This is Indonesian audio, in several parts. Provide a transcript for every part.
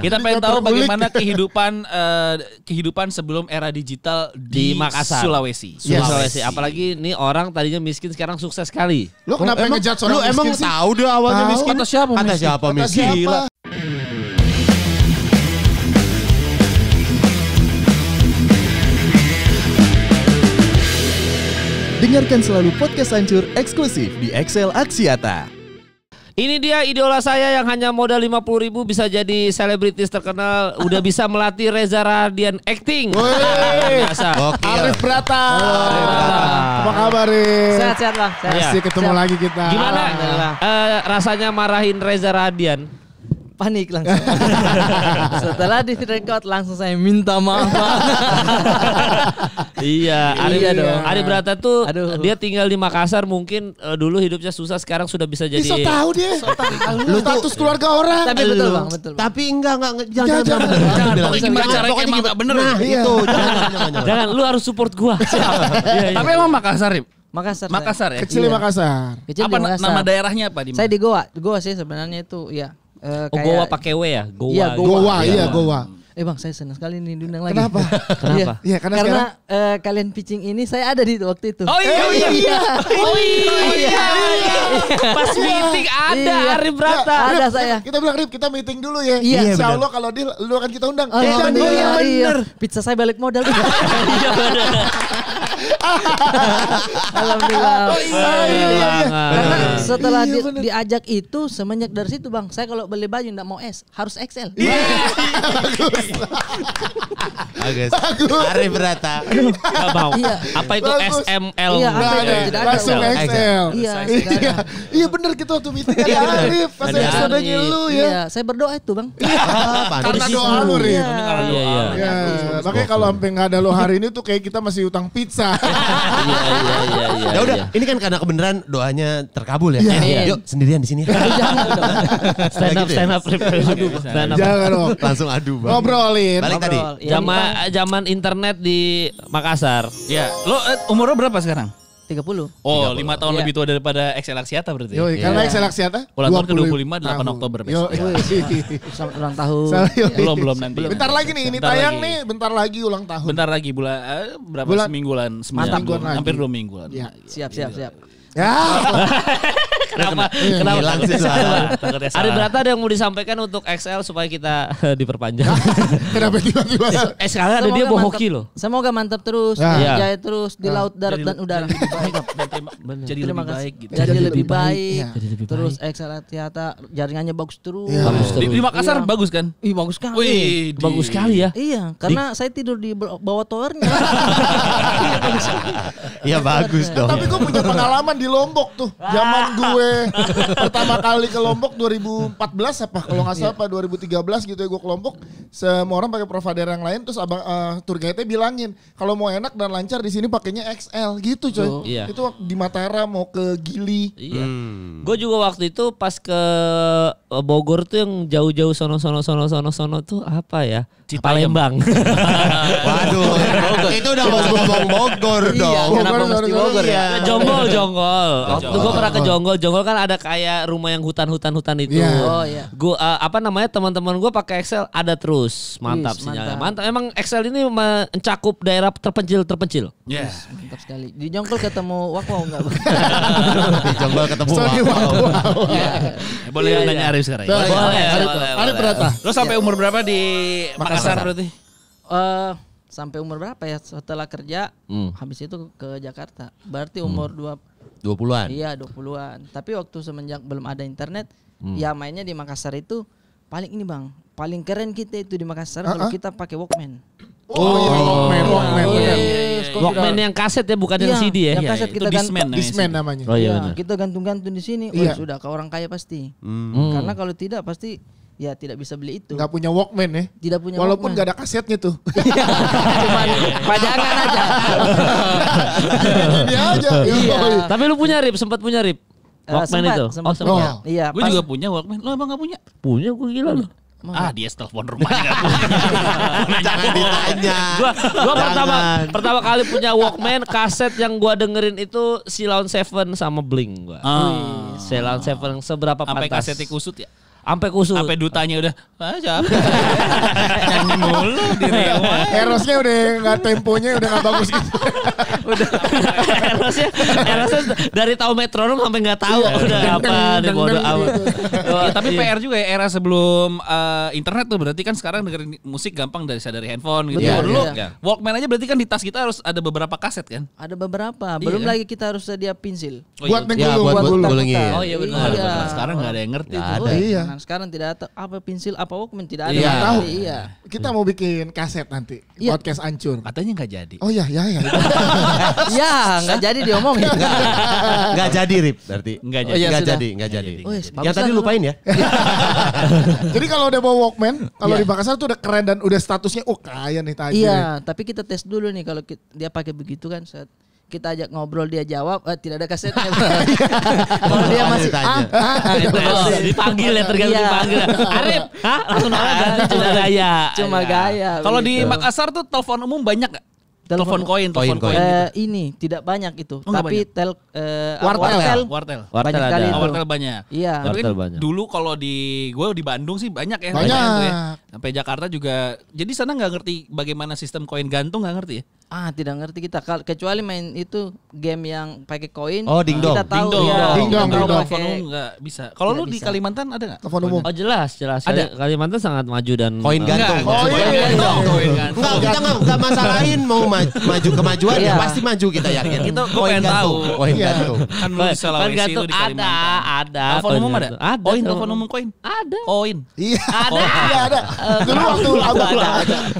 Kita pengen tahu bagaimana kehidupan uh, kehidupan sebelum era digital di, di Makassar, Sulawesi. Sulawesi. Yes. Sulawesi. Apalagi ini orang tadinya miskin sekarang sukses sekali. Lu kenapa emang, ngejat orang lu miskin emang sih? tahu deh awalnya tahu. miskin. atau siapa? miskin? siapa miskin? Atau siapa? Dengarkan selalu podcast Hancur eksklusif di Excel Aksiata. Ini dia idola saya yang hanya modal 50 ribu bisa jadi selebritis terkenal. Udah bisa melatih Reza Radian acting. Biasa. Arif Brata. Apa kabar? Sehat-sehat lah. Sehat. Masih ketemu Sehat. lagi kita. Gimana uh, rasanya marahin Reza Radian? panik langsung. Setelah di record langsung saya minta maaf. iya, Ari iya dong. Ari Brata tuh Aduh. dia tinggal di Makassar mungkin uh, dulu hidupnya susah sekarang sudah bisa jadi. Bisa tahu dia. Lu status keluarga orang. Tapi betul Bang, betul. Bang. Tapi enggak enggak iya, jangan jangan. Jangan gimana caranya jangan, enggak bener. Nah, itu. Iya. Jangan jangan, lu harus support gua. Iya, Tapi emang Makassar, Makassar. Makassar ya. Kecil iya. Makassar. Kecil apa di Makassar. nama daerahnya apa di? Saya di Goa. Goa sih sebenarnya itu ya. Uh, oh, Goa pakai W ya? Goa. Iya, Goa, Goa iya, iya Goa. Eh Bang, saya senang sekali nih diundang lagi. Kenapa? Iya. Kenapa? Iya, ya, karena, karena sekarang... uh, kalian pitching ini saya ada di waktu itu. Oh iya, oh, iya. Eh, iya. Oh, iya. Oh iya. Oh, iya. iya. Pas iya. meeting ada iya. Arif Brata. Ya, ada saya. Kita bilang Arif, kita meeting dulu ya. Iya. Insya Allah kalau dia lu akan kita undang. Oh, eh, iya, bener. Iya. Pizza saya balik modal. iya benar. Alhamdulillah. Oh, iya, iya, iya, Karena setelah iya, di, diajak itu semenjak dari situ bang, saya kalau beli baju tidak mau S, harus XL. Iya. Bagus. Bagus. Arif berata. Ah. mau. Iya. Apa itu Bagus. SML? Iya, apa itu? Tidak ada. Langsung XL. Iya iya. iya, iya. Iya benar kita waktu itu ada Arif. Pas episodenya lu ya. Iya, saya berdoa itu bang. Iya. Karena doa lu, Rif. Makanya kalau sampai nggak ada lo hari ini tuh kayak kita masih utang pizza. Iya iya, iya, iya iya Ya udah, ini kan karena kebenaran doanya terkabul ya. Yuk sendirian di sini. Stand up gitu ya? stand up. Stand up. Jangan dong. Langsung adu Ngobrolin. Balik tadi. jaman internet di Makassar. Iya. Lo eh, umur lo berapa sekarang? 30. Oh, 30. 5 tahun yeah. lebih tua daripada XL Aksiata berarti. Yo, yeah. karena XL Aksiata ulang tahun ke-25 8 tahun. Oktober Yo, yo. Iya. Selamat ulang tahun. Ya. Belum belum nanti. Belum. Bentar lagi nih, ini bentar tayang lagi. nih bentar lagi ulang tahun. Bentar lagi bulan uh, eh, berapa bulan, semingguan, semingguan, hampir 2 mingguan. Ya. Siap, siap, siap. Ya. kenapa kenapa, iya, hilang sih Ada berita ada yang mau disampaikan untuk XL supaya kita eh, diperpanjang. kenapa tiba-tiba? Eh sekarang ada dia bohoki loh. Semoga mantap terus, ya. iya. jaya terus di ya. laut darat dan udara. Jadi lebih baik gitu. Jadi lebih baik. Iya. Terus XL Tiata jaringannya bagus terus. Di Makassar bagus kan? Ih bagus sekali. Bagus sekali ya. Iya, karena saya tidur di bawah towernya. Iya bagus dong. Tapi gue punya pengalaman di Lombok tuh. Zaman gue gue pertama kali ke Lombok 2014 apa kalau nggak salah apa 2013 gitu ya gue ke Lombok semua orang pakai provider yang lain terus abang uh, tour guide-nya bilangin kalau mau enak dan lancar di sini pakainya XL gitu coy. Oh, iya. Itu di matara mau ke Gili. Iya. Hmm. Gue juga waktu itu pas ke eh, Bogor tuh yang jauh-jauh sono sono sono sono sono tuh apa ya? Cipayam. Palembang. Waduh, Bogor. itu udah mau ngomong Bogor iya, dong. Iya, Bogor, Bogor, Bogor, Bogor ya? Jonggol, Jonggol. Waktu gue pernah ke Jonggol, Jonggol Jonggol kan ada kayak rumah yang hutan-hutan-hutan itu. Yeah. Oh iya. Gua uh, apa namanya teman-teman gue pakai Excel ada terus. Mantap yes, sinyalnya. Mantap. mantap. Emang Excel ini mencakup daerah terpencil-terpencil. Iya. Yes. yes, mantap sekali. Di Jonggol ketemu Wakwa enggak? Di Jonggol ketemu Wakwau. ya. Iya, iya. Boleh yeah, nanya iya. Arif sekarang. Ya? Boleh. Boleh. Arif berapa? Lo sampai umur berapa di Makassar berarti? Eh sampai umur berapa ya setelah kerja hmm. habis itu ke Jakarta berarti umur hmm. dua 20-an. Iya, 20-an. Tapi waktu semenjak belum ada internet, hmm. ya mainnya di Makassar itu paling ini, Bang. Paling keren kita itu di Makassar uh -huh. kalau kita pakai Walkman. Oh, oh, iya, Walkman, oh, Walkman. Iya, iya, iya, iya, Walkman yang kaset ya, bukan yang iya, CD ya. Yang iya, kaset kita itu Disman namanya. Oh, iya, iya. kita gantung-gantung di sini, oh, iya. sudah ke orang kaya pasti. Hmm. Karena kalau tidak pasti ya tidak bisa beli itu. Gak punya Walkman ya? Tidak punya Walaupun Walkman. gak ada kasetnya tuh. Iya, cuman pajangan aja. Dia ya aja. Ya iya. Tapi lu punya Rip, sempat punya Rip. Eh, Walkman sempat, itu. Sempat, oh, sempat. Iya. Gue juga punya Walkman. Lo emang gak punya? Punya gue gila Mana? Ah dia telepon rumahnya Gue Jangan ditanya. Gua, gua pertama pertama kali punya Walkman kaset yang gue dengerin itu Silaun Seven sama Blink gue. Ah. Silon Seven seberapa pantas. Sampai kasetnya kusut ya? Sampai kusut. Sampai dutanya udah, ah, siapa? Nyanyi mulu di iya. Erosnya udah nggak temponya udah nggak bagus gitu. udah. erosnya, erosnya dari tahu metronom sampai nggak tahu iya. udah apa di bodo gitu. iya, Tapi PR juga ya era sebelum eh, internet tuh berarti kan sekarang dengerin musik gampang dari dari handphone gitu. Betul, dulu Walkman aja berarti kan di tas kita harus ada beberapa kaset kan? Ada beberapa. Belum lagi kita harus sedia pinsil oh, buat menggulung buat, gulung. Oh iya benar. Sekarang nggak ada yang ngerti. Ada. Iya. Nah, sekarang tidak ada apa pensil apa walkman tidak ada. Iya. Tahu. Iya. Kita iya. mau bikin kaset nanti iya. podcast ancur. Katanya nggak jadi. Oh ya ya ya ya nggak jadi diomongin. Nggak jadi Rip berarti. Nggak jadi. Oh, iya, nggak jadi nggak jadi. Oh, ya tadi lupain ya. Jadi kalau udah bawa walkman kalau di Makassar tuh udah keren dan udah statusnya oh kaya nih tadi Iya tapi kita tes dulu nih kalau dia pakai begitu kan kita ajak ngobrol dia jawab eh, tidak ada kasetnya kalau dia masih ah, ah, ah, gitu. dipanggil ya tergantung iya. dipanggil Arif hah ah, langsung nolak kan? cuma gaya cuma iya. gaya kalau di Makassar tuh telepon umum banyak gak? telepon koin telepon koin uh, ini tidak banyak itu oh, tapi banyak. tel uh, wartel wartel wartel, wartel banyak kali oh, wartel banyak iya wartel banyak. dulu kalau di gue di Bandung sih banyak ya banyak, banyak gitu ya. Sampai Jakarta juga. Jadi sana nggak ngerti bagaimana sistem koin gantung nggak ngerti ya? Ah, tidak ngerti kita. Kecuali main itu game yang pakai koin. Oh, dingdong. dong tahu. dong Ya, dong Kalau telepon umum nggak bisa. Kalau lu di Kalimantan ada nggak? Telepon umum. Oh jelas, jelas. Ada. Kalimantan sangat maju dan koin eh, gantung. Oh, iya, iya, iya. Koin gantung. Koin gantung. kita nggak masalahin mau maju kemajuan ya pasti maju kita yakin. Itu koin tahu. Koin gantung. Kan lu di Ada, ada. Telepon umum ada. Ada. Koin telepon umum koin. Ada. Koin. Iya. Ada. Ada. dulu waktu abang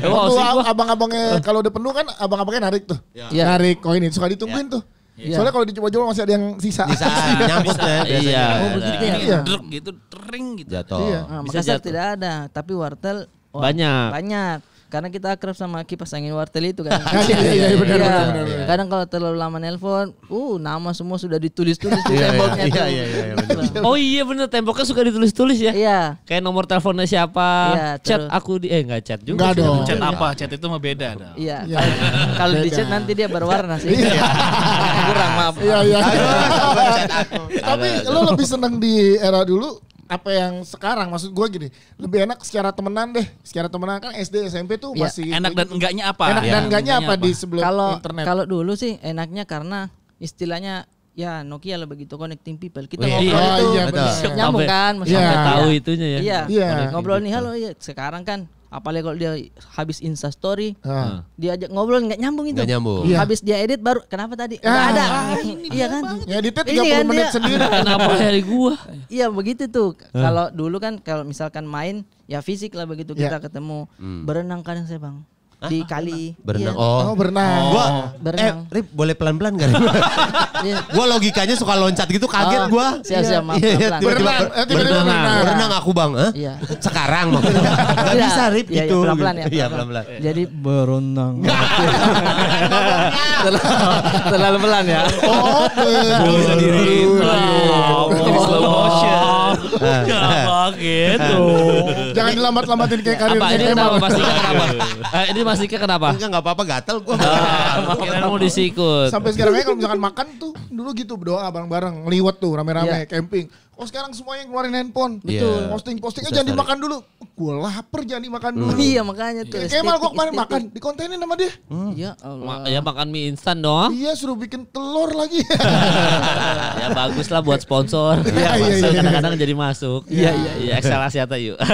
Waktu ya, abang-abangnya kalau udah penuh kan abang-abangnya narik tuh. Ya. ya. Narik koin itu suka ditungguin ya. tuh. Iya. Soalnya kalau dicoba jual masih ada yang sisa. Bisa nyambut ya iya. biasanya. Iya. Oh, iya. iya. Druk gitu, tering gitu. Jatuh. Iya. Nah, Bisa jatuh. tidak ada, tapi wartel Wah, banyak. Banyak karena kita akrab sama kipas angin wartel itu kan. iya, iya, iya, iya, benar, benar, benar, Kadang kalau terlalu lama nelpon, uh nama semua sudah ditulis-tulis di iya, iya, temboknya. Iya, iya, iya, iya, Oh iya benar temboknya suka ditulis-tulis ya. Iya. Kayak nomor teleponnya siapa, iya, chat aku di eh enggak chat juga. Enggak dong. Chat apa? Chat itu mah beda dong. Iya. Kalau di chat nanti dia berwarna sih. Iya. Kurang maaf. Iya, iya. Tapi lo lebih seneng di era dulu apa yang sekarang maksud gue gini lebih enak secara temenan deh secara temenan kan SD SMP tuh ya, masih enak dan enggaknya apa enak ya, dan enggaknya, apa, di sebelum kalo, internet kalau dulu sih enaknya karena istilahnya ya Nokia lebih gitu connecting people kita oh, ngobrol iya, itu iya, nyambung kan maksudnya yeah. tahu itunya ya iya. Yeah. Iya. ngobrol nih halo ya sekarang kan apalagi kalau dia habis insta story ah. dia ajak ngobrol nggak nyambung itu Gak nyambung iya. habis dia edit baru kenapa tadi ya. nggak Gak ada ah, iya kan ya edit 30 kan menit sendiri kenapa dari gua iya begitu tuh kalau dulu kan kalau misalkan main ya fisik lah begitu yeah. kita ketemu hmm. berenang kadang saya bang di kali berenang. Iya. Oh. oh, berenang. Oh. Gua berenang. Eh, Rip, boleh pelan-pelan gak? Iya. gua logikanya suka loncat gitu kaget oh, gua. Siap-siap, maaf. Iya, pelan. Berenang. Berenang. Berenang berenang, berenang. berenang aku, Bang. Eh? Iya. Sekarang mau Enggak iya. iya. bisa, Rip, iya, gitu. pelan-pelan ya. pelan-pelan. Jadi berenang. Terlalu pelan ya. Oh, berenang. Bisa diri. Slow motion. Jangan ya, eh. gitu. Jangan dilambat-lambatin kayak karirnya. Apa ini kenapa pastinya kenapa? Eh, ini pastinya kenapa? Enggak enggak apa-apa gatel gua. Ah, Kira mau disikut. Sampai sekarang kalau misalkan makan tuh dulu gitu berdoa bareng-bareng, liwet tuh rame-rame iya. camping. Oh sekarang semuanya ngeluarin handphone. Iya. Betul. Posting-posting aja jangan dimakan dulu gue lapar jadi makan hmm. dulu. Hmm. Iya makanya tuh. Kayak Kemal gue kemarin makan di kontenin sama dia. Hmm. Ya, ya Allah. Ma ya makan mie instan dong. Iya suruh bikin telur lagi. ya bagus lah buat sponsor. Iya iya iya. Kadang-kadang jadi masuk. Iya ya, iya. Iya ya, ekstra Asyata yuk.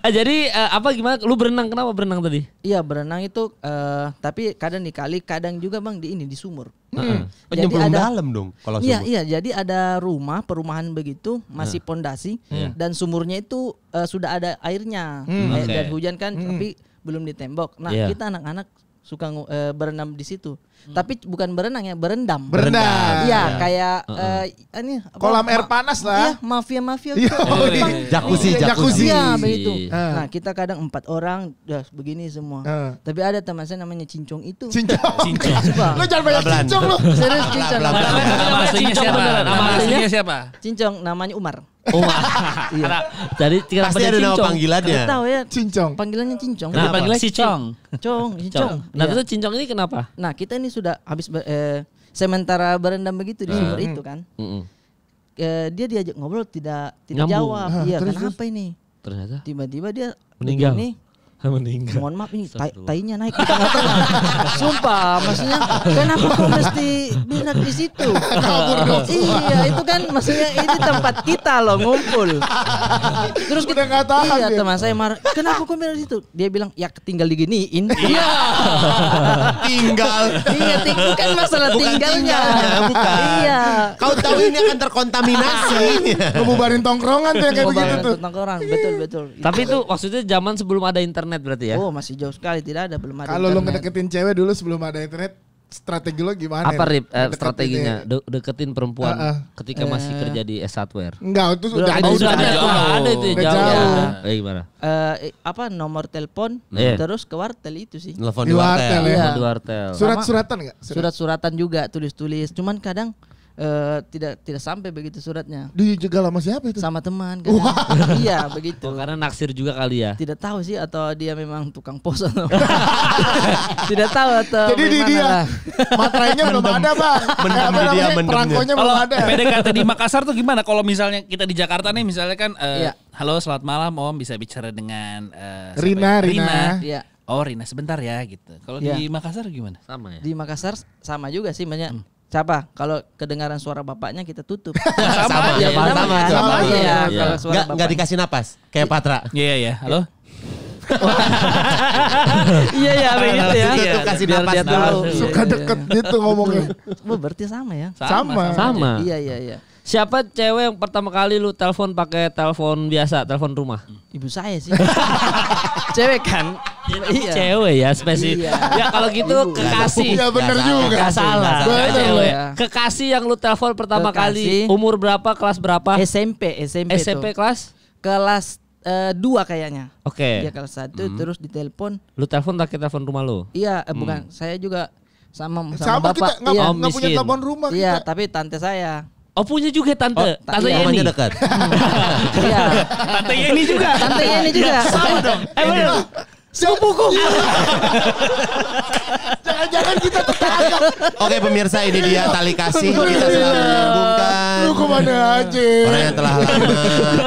Eh, jadi uh, apa gimana? Lu berenang kenapa berenang tadi? Iya berenang itu uh, tapi kadang di kali kadang juga bang di ini di sumur. Hmm. hmm. Jadi oh, ada dalam dong kalau iya, sumur. Iya iya jadi ada rumah perumahan begitu masih hmm. pondasi hmm. dan sumurnya itu uh, sudah ada airnya hmm, eh, okay. dari hujan kan hmm. tapi belum ditembok. Nah, yeah. kita anak-anak suka uh, berenam di situ. Hmm. Tapi bukan berenang ya, berendam. Berendam. Iya, ya. kayak uh -uh. Uh, ini apa, kolam air panas lah. Iya, mafia-mafia. Gitu. Iya. Iya. Iya, jacuzzi, jacuzzi. Ya, begitu. Uh. Nah, kita kadang empat orang ya begini semua. Uh. Tapi ada teman saya namanya Cincong itu. Cincong. cincong. lo jangan banyak Cincong lo. Serius Cincong. Nama aslinya siapa? Nama aslinya siapa? Cincong namanya Umar. Oh, iya. Karena, dari karena pasti ada nama panggilannya. Tahu ya. Cincong. Panggilannya cincong. Nah, panggilan si Cong. Cong, cincong. Nah, iya. terus cincong ini kenapa? Nah, kita ini sudah habis eh, sementara berendam begitu di hmm. sumur itu kan. Hmm. Hmm. Eh, dia diajak ngobrol tidak tidak Nyambung. jawab. Iya, kenapa ini? Ternyata tiba-tiba dia meninggal. Nih, meninggal. Mohon maaf ini tai, tainya naik di tengah-tengah. Sumpah, maksudnya kenapa kok mesti minat di situ? iya, itu kan maksudnya ini tempat kita loh ngumpul. Terus kita nggak tahu. Iya, teman saya marah. Kenapa kok minat di situ? Dia bilang ya tinggal di diginiin. Iya. tinggal. Iya, ting bukan masalah bukan tinggalnya. tinggalnya. Iya. Kau tahu ini akan terkontaminasi. Ngebubarin tongkrongan tuh kayak begitu tuh. Tongkrongan, betul betul. Tapi itu maksudnya zaman sebelum ada internet internet berarti ya? Oh masih jauh sekali tidak ada belum ada. Kalau lo ngedeketin cewek dulu sebelum ada internet, strategi lo gimana? Apa rib Eh, strateginya de deketin perempuan uh, uh. ketika uh. masih eh. kerja di S software? Enggak, itu sudah ada udah, ada, jauh. ada itu jauh. jauh. Ya. Eh, gimana? Uh, apa nomor telepon yeah. terus ke wartel itu sih. Telepon di wartel. Ya. wartel. Ya. Iya. Surat-suratan enggak? Surat-suratan juga tulis-tulis. Cuman kadang uh, tidak tidak sampai begitu suratnya. Dijegal sama siapa itu? Sama teman. kan? iya begitu. Oh, karena naksir juga kali ya. Tidak tahu sih atau dia memang tukang pos atau tidak tahu atau. Jadi di dia matrainya belum ada bang. Mendem di dia Perangkonya belum ada. PDKT di Makassar tuh gimana? Kalau misalnya kita di Jakarta nih misalnya kan. Uh, iya. Halo selamat malam om bisa bicara dengan uh, Rina, ya? Rina. Rina. Iya. Oh Rina sebentar ya gitu. Kalau ya. di iya. Makassar gimana? Sama ya. Di Makassar sama juga sih banyak. Hmm Siapa? Kalau kedengaran suara bapaknya kita tutup. sama, sama, ya, sama, sama, sama, sama, iya, sama, ya, ya. gak nggak, dikasih napas kayak Patra. Iya yeah, iya. Yeah. Halo. iya iya begitu ya. itu iya, kasih biar napas dia tahu. Iya, Suka deket gitu ngomongnya. Berarti sama ya. Sama. Sama. Iya iya iya. Siapa cewek yang pertama kali lu telepon pakai telepon biasa, telepon rumah? Ibu saya sih. cewek kan iya. cewek ya spesi. Iya. Ya kalau gitu kekasih. Iya benar juga. Gak salah. Cewek. Iya. Kekasih yang lu telepon pertama kekasih. kali. Umur berapa? Kelas berapa? SMP, SMP. SMP tuh. kelas? Kelas Uh, dua kayaknya. Oke. Okay. Dia kelas satu hmm. terus ditelepon. Lu telepon kita telepon rumah lu? Iya, eh, hmm. bukan. Saya juga sama sama, sama bapak. Kita, iya. Oh, gak punya telepon rumah. Iya, kita. tapi tante saya. Oh punya juga tante, oh, tante iya. Yeni. dekat. Iya. tante Yeni juga. Tante Yeni juga. Iya, sama dong. Iya. Eh Sepupuku. Iya. Jangan-jangan kita tetangga. Oke pemirsa ini dia iya. tali kasih kita iya. selalu menyambungkan. Lu kemana aja? Orang yang telah lama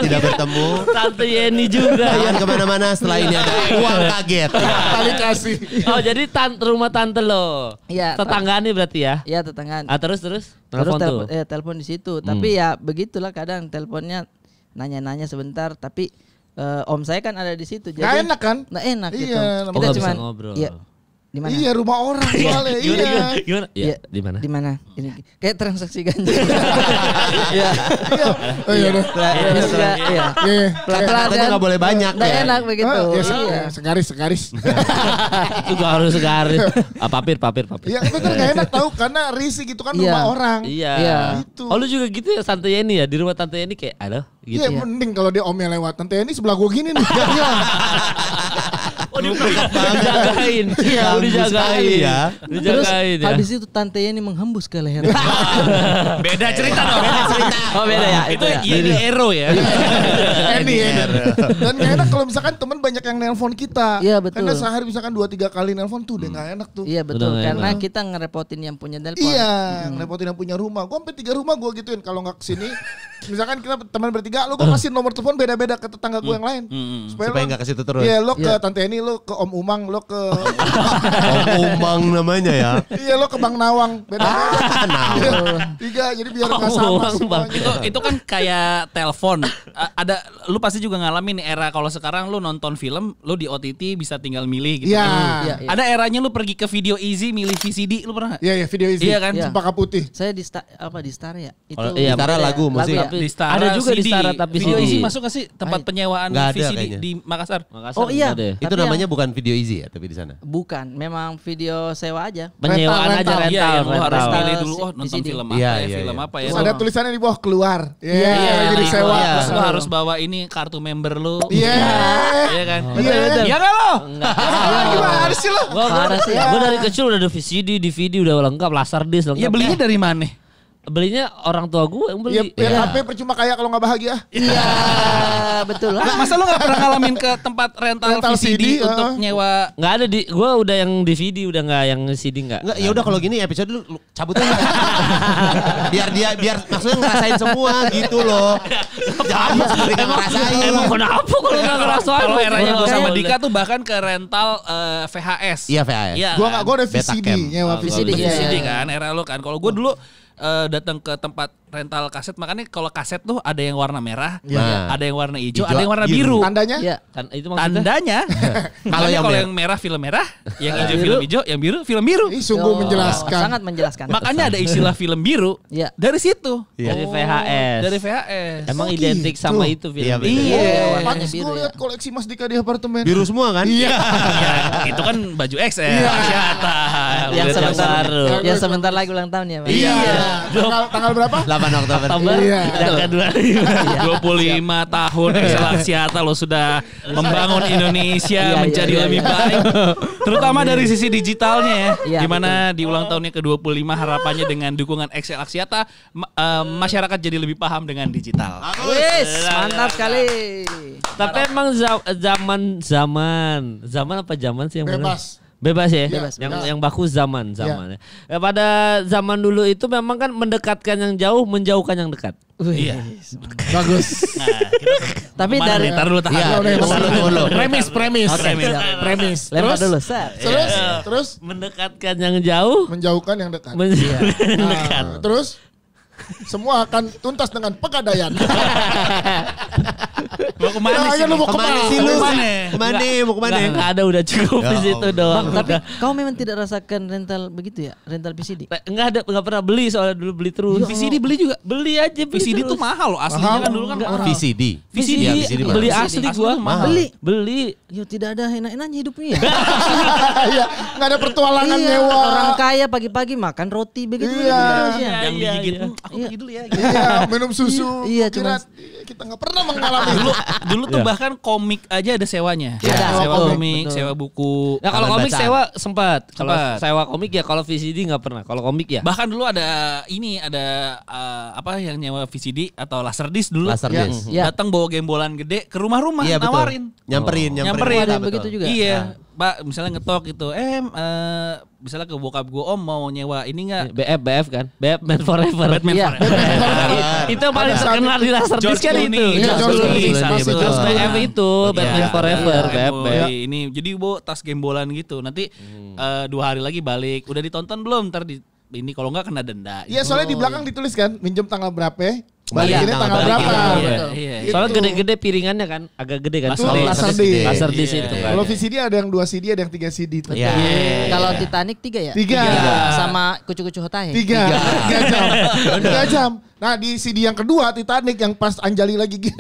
tidak bertemu. Tante Yeni juga. Jangan kemana-mana setelah ini ada uang kaget. Tali kasih. Oh jadi rumah tante lo. Iya. nih berarti ya? Iya tetangga. Ah terus terus. terus telepon, eh, telepon di situ. Hmm. Tapi ya begitulah kadang teleponnya nanya-nanya sebentar tapi uh, om saya kan ada di situ. Jadi, gak enak kan? Gak enak iya, gitu. Kita cuma ngobrol. Iya, di mana? Iya, rumah orang iya. soalnya. iya. Gimana? gimana? Ya, ya, di mana? Di mana? Ini kayak transaksi ganja. Iya. iya. Iya. Oh iya Iya. Iya, iya. Pelan-pelan enggak kan? boleh banyak. Enggak ya. enak begitu. Oh, iya. Segaris, segaris. Itu gak harus segaris. Ah, papir, papir, papir. Iya, itu kan enak tahu karena risi gitu kan rumah orang. Iya. Iya. Gitu. Oh lu juga gitu ya Tante Yeni ya? Di rumah Tante Yeni kayak, aduh gitu. Iya, ya? mending kalau dia omnya lewat. Tante Yeni sebelah gua gini nih. lu Dijagain. Iya, dijagain. Ya. Dijagain Terus, ya. Habis itu tantenya ini menghembus ke leher. beda cerita dong. Beda cerita. Oh, beda ya. Itu, itu ya. Ini Ero ya. Ini Dan gak enak kalau misalkan teman banyak yang nelpon kita. Iya, betul. Karena sehari misalkan 2 3 kali nelpon tuh udah gak enak tuh. Iya, betul. Karena kita ngerepotin yang punya nelpon Iya, ngerepotin yang punya rumah. Gua sampai tiga rumah gua gituin kalau nggak kesini misalkan kita teman bertiga lu gue kasih nomor telepon beda-beda ke tetangga gue hmm. yang lain hmm, hmm. supaya, supaya lo, gak kasih terus ya lo ke iya. tante ini lo lo ke Om Umang, lo ke Om Umang namanya ya. iya, lo ke Bang Nawang. Beda ah, Nawang. Tiga, jadi biar nggak sama. Bang. Itu itu kan kayak telepon. Ada lu pasti juga ngalamin era kalau sekarang lo nonton film, lo di OTT bisa tinggal milih gitu. Iya. Ya, ya. Ada eranya lo pergi ke video easy milih VCD, lo pernah? Iya, iya, video easy. Iya kan? Ya. putih. Saya di star, apa di Star ya? Itu oh, iya, Star lagu ya. masih. Ya? di Star, ada juga CD. di Star tapi video easy masuk gak sih tempat penyewaan VCD di Makassar? Makassar. Oh iya. Ya? Itu namanya sewanya bukan video easy ya, tapi di sana. Bukan, memang video sewa aja. Penyewaan rental, rental. aja rental. Iya, iya, rental. harus pilih dulu oh nonton CD. film iya, apa ya, ya, film ya. apa ya. Terus ada tulisannya di bawah keluar. Iya, yeah, yeah, yeah, jadi iya, sewa. Yeah. Terus lu harus bawa ini kartu member lu. Iya. Iya kan? Iya betul. Iya enggak lo? Gimana sih lo? Gua dari kecil udah ada VCD, DVD udah lengkap, laser disc lengkap. Iya belinya eh. dari mana? belinya orang tua gue yang beli. ya, ya. HP percuma kayak kalau nggak bahagia. Iya, betul lah. Nah, masa lu nggak pernah ngalamin ke tempat rental, rental VCD CD, untuk uh. nyewa? Nggak ada di, gue udah yang DVD udah nggak yang CD nggak. Nggak, ya udah kalau gini episode lu, cabut aja. biar dia, biar maksudnya ngerasain semua gitu loh. Jangan sendiri nggak ngerasain. Emang kenapa kalau nggak ngerasain? Kalau eranya gue sama Dika tuh bahkan ke rental uh, eh, VHS. Iya VHS. Iya. Gue nggak, gue udah VCD nyewa oh, VCD. VCD kan, era lu kan. Kalau gue hmm. dulu uh, datang ke tempat rental kaset makanya kalau kaset tuh ada yang warna merah, yeah. ada nah. yang warna hijau, ada yang warna biru. Tandanya? Ya, kan, itu maksudnya. Tandanya. kalau yang, yang merah film merah, yang hijau film hijau, yang biru film biru. Ini sungguh oh, menjelaskan. Sangat menjelaskan. Makanya ada istilah film biru. Ya. Dari situ. Ya. Dari VHS. Dari VHS. Emang oh, identik gitu. sama itu film. Iya. iya. iya. gue lihat iya. koleksi Mas Dika di apartemen. Biru semua kan? Iya. Ya, itu kan baju XL. Ya. Iya. Yang sebentar. Yang sebentar lagi ulang tahun ya. Iya. iya. Tanggal berapa? Oktober, Oktober. Oktober iya. Kita 25. 25 iya. tahun setelah siata lo sudah iya. membangun Indonesia iya, menjadi lebih baik. Terutama dari sisi digitalnya ya. Gimana di ulang tahunnya ke-25 harapannya dengan dukungan Excel Aksiata uh, eh, masyarakat jadi lebih paham dengan digital. Wis, mantap sekali. Tapi emang zaman zaman zaman apa zaman sih yang bebas. Bener? Bebas ya. Bebas. Iya. Yang bebas. Iya. yang baku zaman iya. zaman. Ya. ya. Pada zaman dulu itu memang kan mendekatkan yang jauh, menjauhkan yang dekat. Iya. Bagus. nah, Tapi dari taruh dulu tahan. Ya, ya, taruh dulu. Premis, premis. Okay, premis. premis. Lempar dulu. Set. Terus, yeah. terus mendekatkan yang jauh, menjauhkan yang dekat. Men yeah. nah, dekat. Terus semua akan tuntas dengan pegadaian. mau kemana nah, sih? Lu mau kemana, sih lu? Kemana? Kemana? Mau kemana? Enggak ada udah cukup ya di situ doang. tapi kau memang tidak rasakan rental begitu ya? Rental VCD? Enggak eh, ada, enggak pernah beli soalnya dulu beli terus. VCD ya beli juga? Beli aja beli VCD tuh mahal loh aslinya kan dulu kan mahal. VCD. VCD, ya, beli asli gua. Beli. Beli. Yo tidak ada enak-enaknya hidupnya. Iya, enggak ada pertualangan nyewa. Iya, orang kaya pagi-pagi makan roti begitu. Iya. Yang iya, digigit, hmm, aku pergi dulu ya. Gitu. Iya, minum susu. Iya, cuma kita enggak pernah mengalami dulu dulu tuh ya. bahkan komik aja ada sewanya. Ya, sewa komik, komik, sewa buku. Nah, kalau komik bacaan. sewa sempat. Kalau sewa komik ya kalau VCD nggak pernah. Kalau komik ya. Bahkan dulu ada ini ada uh, apa yang nyewa VCD atau laserdisc dulu. Laserdisc. Ya. ya. Datang bawa gembolan gede ke rumah-rumah ya, nawarin. Nyamperin, oh. nyamperin. nyamperin. Nyamperin begitu juga. Iya. Nah. Pak misalnya ngetok gitu eh uh, misalnya ke bokap gue om mau nyewa ini nggak iya, BF BF kan BF Man Forever Batman yeah. Forever itu paling terkenal di laser disc kan itu. Iya, George Clooney. George itu iya. Batman iya, Forever. Ini jadi bu tas gembolan gitu. Nanti hmm. eh, dua hari lagi balik. Udah ditonton belum? Ntar di ini kalau nggak kena denda. Iya soalnya di belakang ditulis kan minjem tanggal berapa, ya? Balikinnya tanggal, tanggal berapa? Iya, iya. iya. Soalnya gede-gede piringannya kan, agak gede kan. Laser, laser, di. Laser di situ. Yeah. Kalau VCD ada yang 2 CD, ada yang 3 CD. Iya. Yeah. Yeah. Iya. Kalau Titanic 3 ya? 3. Sama kucu-kucu hotai. 3. 3 jam. 3 jam. Nah di CD yang kedua Titanic yang pas Anjali lagi gitu.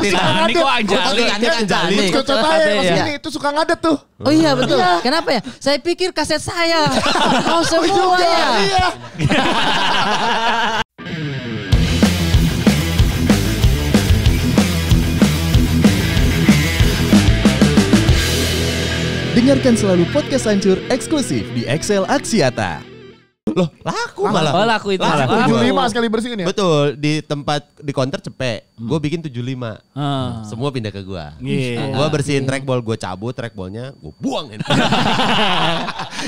Titanic kok Anjali? Anjali. kucu aja pas ini itu suka ngadet tuh. Oh iya betul. Iya. Kenapa ya? Saya pikir kaset saya. Oh semua ya. Iya. Dengarkan selalu podcast hancur eksklusif di Excel Aksiata. Loh, laku malah. Oh, laku itu. Laku. 75 sekali bersihin ya? Betul, di tempat di konter cepet. Hmm. Gue bikin 75. Hmm. Ah. Semua pindah ke gue. Yeah. Gue bersihin iya. trackball, gue cabut trackballnya, gue buang.